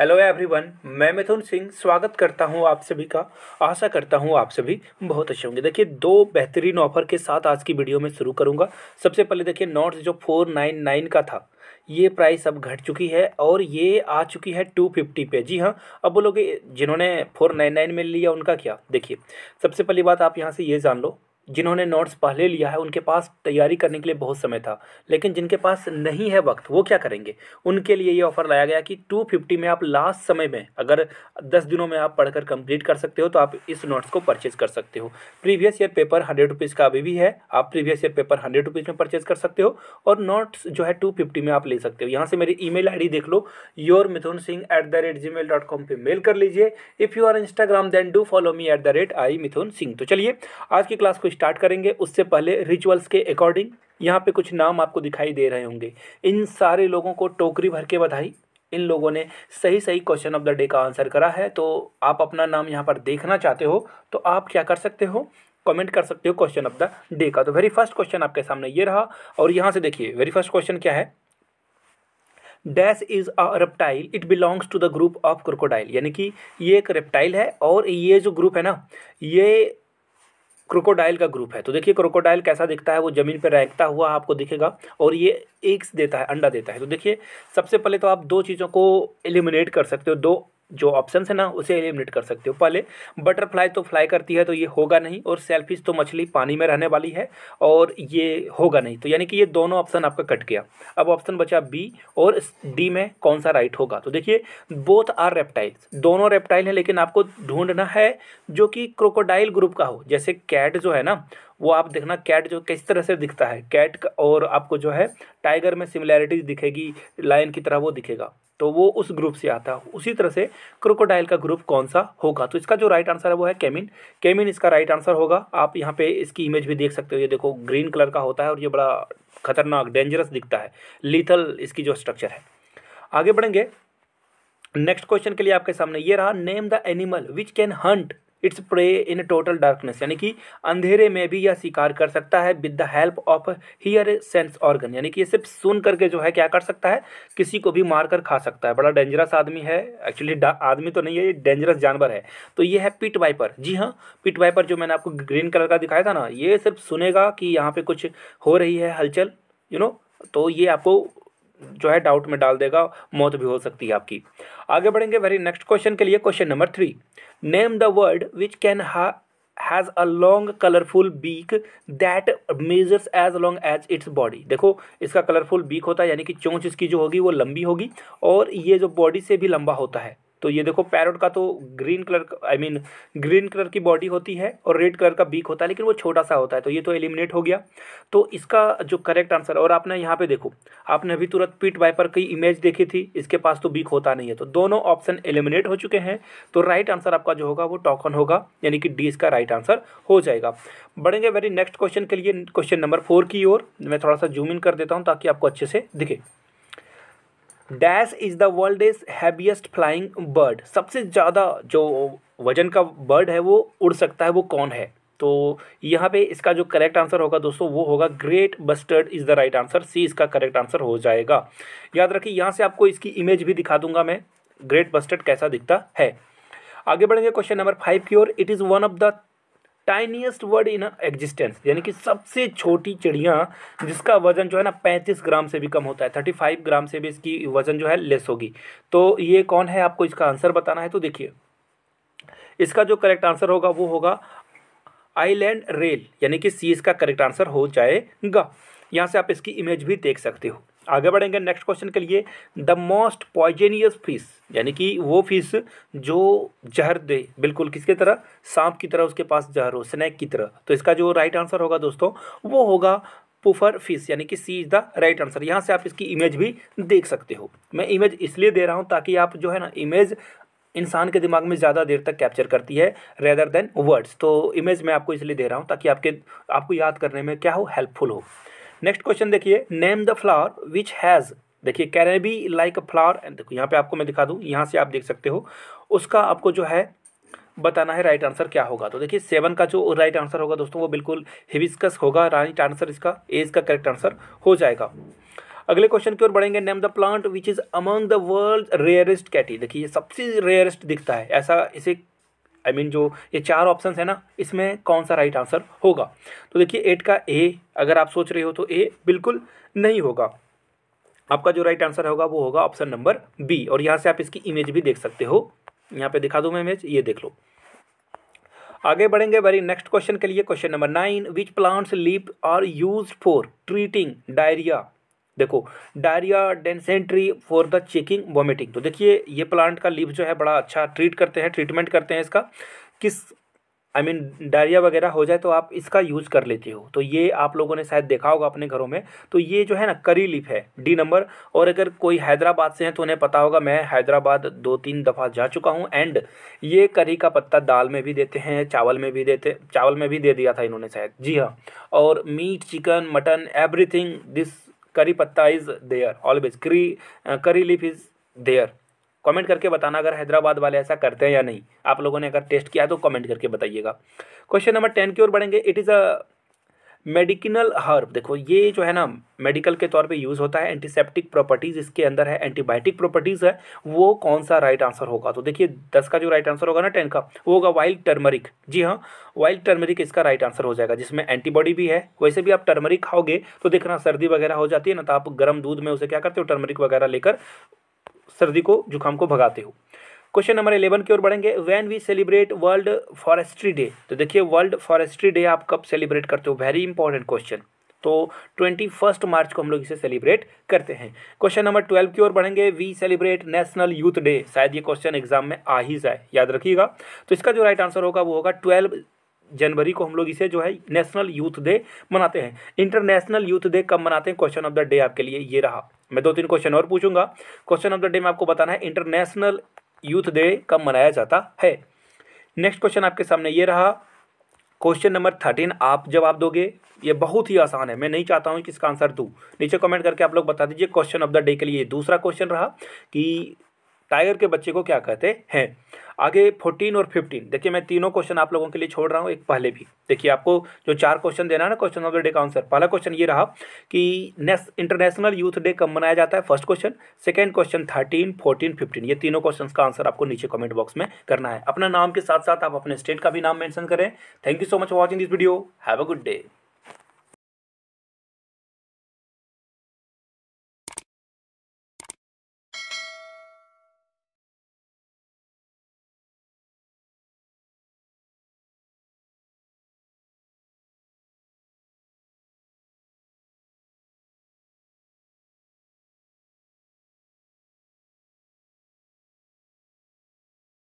Hello everyone मैं मिथुन सिंह स्वागत करता हूं आप सभी का आशा करता हूं आप सभी बहुत अच्छे होंगे देखिए दो बेहतरीन ऑफर के साथ आज की वीडियो में शुरू करूंगा सबसे पहले देखिए नॉट जो फोर नाइन नाइन का था ये प्राइस अब घट चुकी है और ये आ चुकी है टू फिफ्टी पे जी हाँ अब बोलोगे जिन्होंने फोर नाइन नाइन में लिया उनका क्या देखिए सबसे पहली बात आप यहाँ से ये जान लो जिन्होंने नोट्स पहले लिया है उनके पास तैयारी करने के लिए बहुत समय था लेकिन जिनके पास नहीं है वक्त वो क्या करेंगे उनके लिए ये ऑफ़र लाया गया कि 250 में आप लास्ट समय में अगर 10 दिनों में आप पढ़कर कंप्लीट कर सकते हो तो आप इस नोट्स को परचेज कर सकते हो previous year paper hundred rupees का अभी भी है आप previous year paper hundred rupees में परचेज कर सकते हो और नोट्स जो है टू में आप ले सकते हो यहाँ से मेरी ई मेल देख लो your Mithun Singh at the rate Gmail dot com पर मेल कर लीजिए if you are Instagram then do follow me at the rate I Mithun Singh तो चलिए आज की क्लास को स्टार्ट करेंगे उससे पहले रिचुअल्स के अकॉर्डिंग यहाँ पे कुछ नाम आपको दिखाई दे रहे होंगे इन सारे लोगों को टोकरी भर के बधाई इन लोगों ने सही सही क्वेश्चन ऑफ द डे का आंसर करा है तो आप अपना नाम यहाँ पर देखना चाहते हो तो आप क्या कर सकते हो कमेंट कर सकते हो क्वेश्चन ऑफ द डे का तो वेरी फर्स्ट क्वेश्चन आपके सामने ये रहा और यहाँ से देखिए वेरी फर्स्ट क्वेश्चन क्या है dash is a reptile it belongs to the group of crocodile यानी कि ये एक रेप्टाइल है और ये जो ग्रुप है ना ये क्रोकोडाइल का ग्रुप है तो देखिए क्रोकोडाइल कैसा दिखता है वो ज़मीन पर रहता हुआ आपको दिखेगा और ये एक देता है अंडा देता है तो देखिए सबसे पहले तो आप दो चीज़ों को एलिमिनेट कर सकते हो दो जो ऑप्शन है ना उसे एलिमिनेट कर सकते हो पहले बटरफ्लाई तो फ्लाई करती है तो ये होगा नहीं और सेल्फिश तो मछली पानी में रहने वाली है और ये होगा नहीं तो यानी कि ये दोनों ऑप्शन आपका कट गया अब ऑप्शन बचा बी और डी में कौन सा राइट होगा तो देखिए बोथ आर रेप्टाइल्स दोनों रेप्टाइल हैं लेकिन आपको ढूंढना है जो कि क्रोकोडाइल ग्रुप का हो जैसे कैट जो है ना वो आप देखना कैट जो किस तरह से दिखता है कैट और आपको जो है टाइगर में सिमिलैरिटीज दिखेगी लाइन की तरह वो दिखेगा तो वो उस ग्रुप से आता है उसी तरह से क्रोकोडाइल का ग्रुप कौन सा होगा तो इसका जो राइट आंसर है वो है केमिन केमिन इसका राइट आंसर होगा आप यहाँ पे इसकी इमेज भी देख सकते हो ये देखो ग्रीन कलर का होता है और ये बड़ा खतरनाक डेंजरस दिखता है लीथल इसकी जो स्ट्रक्चर है आगे बढ़ेंगे नेक्स्ट क्वेश्चन के लिए आपके सामने ये रहा name the animal which can hunt its prey in total darkness यानी कि अंधेरे में भी यह शिकार कर सकता है with the help of hear sense organ यानी कि ये सिर्फ सुन करके जो है क्या कर सकता है किसी को भी मार कर खा सकता है बड़ा डेंजरस आदमी है एक्चुअली आदमी तो नहीं है ये डेंजरस जानवर है तो ये है पिट वाइपर जी हाँ पिट वाइपर जो मैंने आपको ग्रीन कलर का दिखाया था ना ये सिर्फ सुनेगा कि यहाँ पर कुछ हो रही है हलचल यू you नो know? तो ये आपको जो है डाउट में डाल देगा मौत भी हो सकती है आपकी आगे बढ़ेंगे वेरी नेक्स्ट क्वेश्चन के लिए question number three name the bird which can has a long colourful beak that measures as long as its body देखो इसका कलरफुल बीक होता है यानी कि चोंच इसकी जो होगी वो लंबी होगी और ये जो बॉडी से भी लंबा होता है तो ये देखो पैरोट का तो green colour I mean green colour की बॉडी होती है और रेड कलर का बीक होता है लेकिन वो छोटा सा होता है तो ये तो एलिमिनेट हो गया तो इसका जो करेक्ट आंसर और आपने यहाँ पे देखो आपने अभी तुरंत पीट वाइपर की इमेज देखी थी इसके पास तो बीक होता नहीं है तो दोनों ऑप्शन एलिमिनेट हो चुके हैं तो राइट आंसर आपका जो होगा वो टॉकन होगा यानी कि डी इसका राइट आंसर हो जाएगा बढ़ेंगे वेरी नेक्स्ट क्वेश्चन के लिए क्वेश्चन नंबर फोर की ओर मैं थोड़ा सा जूम इन कर देता हूँ ताकि आपको अच्छे से दिखे dash is the world is heaviest flying bird सबसे ज़्यादा जो वजन का बर्ड है वो उड़ सकता है वो कौन है तो यहाँ पे इसका जो करेक्ट आंसर होगा दोस्तों वो होगा great bustard is the right answer C इसका करेक्ट आंसर हो जाएगा याद रखिए यहाँ से आपको इसकी इमेज भी दिखा दूंगा मैं ग्रेट बस्टर्ड कैसा दिखता है आगे बढ़ेंगे क्वेश्चन नंबर फाइव की ओर it is one of the tiniest bird in existence यानी कि सबसे छोटी चिड़िया जिसका वजन जो है ना पैंतीस ग्राम से भी कम होता है थर्टी फाइव ग्राम से भी इसकी वजन जो है लेस होगी तो ये कौन है आपको इसका आंसर बताना है तो देखिए इसका जो करेक्ट आंसर होगा वो होगा आईलैंड रेल यानी कि सी इसका करेक्ट आंसर हो जाएगा यहाँ से आप इसकी इमेज भी देख सकते हो आगे बढ़ेंगे नेक्स्ट क्वेश्चन के लिए द मोस्ट पॉइजेनियस फिश यानी कि वो फिश जो जहर दे बिल्कुल किसके तरह सांप की तरह उसके पास जहर हो स्नैक की तरह तो इसका जो राइट आंसर होगा दोस्तों वो होगा पुफर फिश यानी कि C is the right answer यहाँ से आप इसकी इमेज भी देख सकते हो मैं इमेज इसलिए दे रहा हूँ ताकि आप जो है ना इमेज इंसान के दिमाग में ज़्यादा देर तक कैप्चर करती है रेदर देन वर्ड्स तो इमेज मैं आपको इसलिए दे रहा हूँ ताकि आपके आपको याद करने में क्या हो हेल्पफुल हो नेक्स्ट क्वेश्चन देखिए name the flower which has देखिए can be like a flower and देखो यहाँ पे आपको मैं दिखा दूँ यहाँ से आप देख सकते हो उसका आपको जो है बताना है राइट आंसर क्या होगा तो देखिए सेवन का जो राइट आंसर होगा दोस्तों वो बिल्कुल हिबिस्कस होगा राइट आंसर इसका एज का करेक्ट आंसर हो जाएगा अगले क्वेश्चन की ओर बढ़ेंगे name the plant which is among the world rarest cacti देखिए ये सबसे रेयरेस्ट दिखता है ऐसा इसे आई I मीन mean, जो ये चार ऑप्शन है ना इसमें कौन सा राइट आंसर होगा तो देखिए एट का ए अगर आप सोच रहे हो तो ए बिल्कुल नहीं होगा आपका जो राइट आंसर होगा वो होगा ऑप्शन नंबर बी और यहाँ से आप इसकी इमेज भी देख सकते हो यहाँ पे दिखा दूँ मैं इमेज ये देख लो आगे बढ़ेंगे वेरी नेक्स्ट क्वेश्चन के लिए question number nine which plants leaf are use for treating diarrhoea देखो diarrhoea dysentery for the checking vomiting तो देखिए ये प्लांट का लीव जो है बड़ा अच्छा ट्रीट करते हैं ट्रीटमेंट करते हैं इसका किस आई मीन डायरिया वगैरह हो जाए तो आप इसका यूज़ कर लेते हो तो ये आप लोगों ने शायद देखा होगा अपने घरों में तो ये जो है ना करी लीफ है डी नंबर और अगर कोई हैदराबाद से है तो उन्हें पता होगा मैं हैदराबाद दो तीन दफ़ा जा चुका हूँ एंड ये करी का पत्ता दाल में भी देते हैं चावल में भी देते चावल में भी दे दिया था इन्होंने शायद जी हाँ और meat chicken mutton everything this curry patta is there always करी करी लीफ इज़ देयर कमेंट करके बताना अगर हैदराबाद वाले ऐसा करते हैं या नहीं आप लोगों ने अगर टेस्ट किया तो कमेंट करके बताइएगा क्वेश्चन नंबर टेन की ओर बढ़ेंगे it is a medicinal herb देखो ये जो है ना मेडिकल के तौर पे यूज़ होता है एंटीसेप्टिक प्रॉपर्टीज़ इसके अंदर है एंटीबायोटिक प्रॉपर्टीज़ है वो कौन सा राइट right आंसर होगा तो देखिए दस का जो राइट right आंसर होगा ना टेन का वो होगा वाइल्ड टर्मरिक जी हाँ वाइल्ड टर्मरिक इसका राइट right आंसर हो जाएगा जिसमें एंटीबॉडी भी है वैसे भी आप टर्मरिक खाओगे तो देखना सर्दी वगैरह हो जाती है ना तो आप गर्म दूध में उसे क्या करते हो टर्मरिक वगैरह लेकर सर्दी को जुकाम को भगाते हो क्वेश्चन नंबर इलेवन की ओर बढ़ेंगे when we celebrate world forestry day तो देखिए वर्ल्ड फॉरेस्ट्री डे आप कब सेलिब्रेट करते हो वेरी इंपॉर्टेंट क्वेश्चन तो ट्वेंटी फर्स्ट मार्च को हम लोग इसे सेलिब्रेट करते हैं क्वेश्चन नंबर ट्वेल्व की ओर बढ़ेंगे we celebrate national youth day शायद ये क्वेश्चन एग्जाम में आ ही जाए याद रखिएगा तो इसका जो राइट आंसर होगा वो होगा ट्वेल्व जनवरी को हम लोग इसे जो है नेशनल यूथ डे मनाते हैं इंटरनेशनल यूथ डे कब मनाते हैं क्वेश्चन ऑफ द डे आपके लिए ये रहा मैं दो तीन क्वेश्चन और पूछूंगा क्वेश्चन ऑफ द डे में आपको बताना है इंटरनेशनल यूथ डे कब मनाया जाता है नेक्स्ट क्वेश्चन आपके सामने ये रहा क्वेश्चन नंबर थर्टीन आप जवाब दोगे ये बहुत ही आसान है मैं नहीं चाहता हूँ कि इसका आंसर दूँ नीचे कमेंट करके आप लोग बता दीजिए क्वेश्चन ऑफ द डे के लिए दूसरा क्वेश्चन रहा कि टाइगर के बच्चे को क्या कहते हैं आगे फोर्टीन और फिफ्टीन देखिए मैं तीनों क्वेश्चन आप लोगों के लिए छोड़ रहा हूँ एक पहले भी देखिए आपको जो चार क्वेश्चन देना है ना क्वेश्चन ऑफ द डे का आंसर पहला क्वेश्चन ये रहा कि नेक्स्ट इंटरनेशनल यूथ डे कब मनाया जाता है first question second question thirteen fourteen fifteen ये तीनों क्वेश्चन का आंसर आपको नीचे कमेंट बॉक्स में करना है अपना नाम के साथ साथ आप अपने स्टेट का भी नाम मैंशन करें thank you so much watching this video have a good day